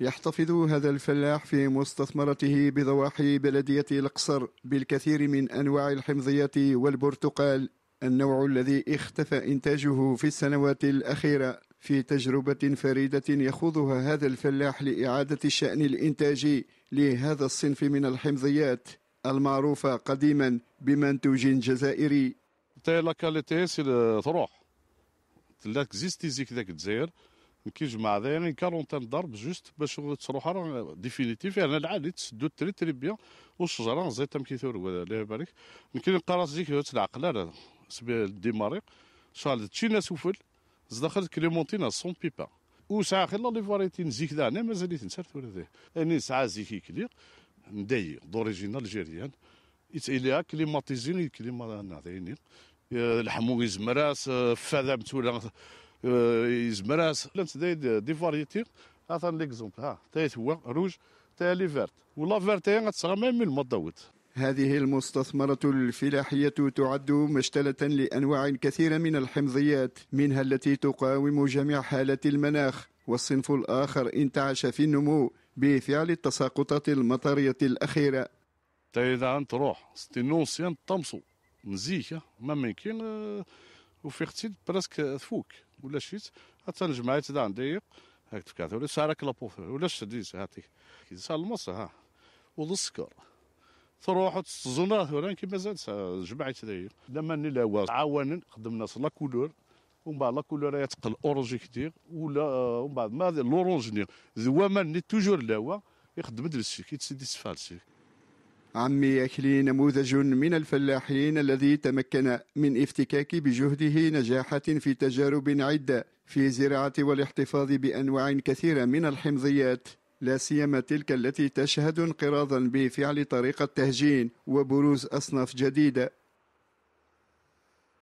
يحتفظ هذا الفلاح في مستثمرته بضواحي بلدية القصر بالكثير من أنواع الحمضيات والبرتقال النوع الذي اختفى إنتاجه في السنوات الأخيرة في تجربة فريدة يخوضها هذا الفلاح لإعادة الشأن الإنتاجي لهذا الصنف من الحمضيات المعروفة قديما بمنتوج جزائري لا كاليتي سي تروح لا كزيستيزيك ذاك الجزائر كيجمع هذا يعني كارونتان ضرب جوست باش تروح ديفينيتيف يعني العادي تسدو تري تري بيان والشجره زيت تم كيثور الله يبارك يمكن قراص ديك لا لا ديماري شال تشينا سفل زدخلت كليمونتينا سون بيبا وساعة خلا لي فاريتي نزيك انا مازال تنسرت ولا ذا يعني ساعة زيكي كلي ندي دوريجين الجيريان يتسيليها كليماتيزين كليما هنا ذاينين الحمو يزمراس فذا متولا يزمراس لانت دي فاريتي هذا ليكزومبل ها تايت هو روج تاع لي فيرت ولا فيرت هي غتصغى ما من المضوت هذه المستثمرة الفلاحية تعد مشتلة لأنواع كثيرة من الحمضيات منها التي تقاوم جميع حالات المناخ والصنف الآخر انتعش في النمو بفعل التساقطات المطرية الأخيرة إذا تايدا تروح ستينوسيان طمسو مزيكا ما ممكن آه، وفي وفيختي براسك تفوك ولا شفت حتى الجمعه تدا عندي هاك تفكات ولا سارك لابوف ولا شديت هاتيك كيسال المص ها والسكر تروح تزناه ولا كيما زاد جمعه لا لما نلاوا عاونا خدمنا لا كولور ومن بعد لا كولور يتقل اورونجي كثير ولا آه، ومن بعد ما لورونجني زواما ني توجور لاوا يخدم دلسي كيتسدي سفالسي عمي أكلي نموذج من الفلاحين الذي تمكن من افتكاك بجهده نجاحات في تجارب عدة في زراعة والاحتفاظ بأنواع كثيرة من الحمضيات لا سيما تلك التي تشهد انقراضا بفعل طريقة تهجين وبروز أصناف جديدة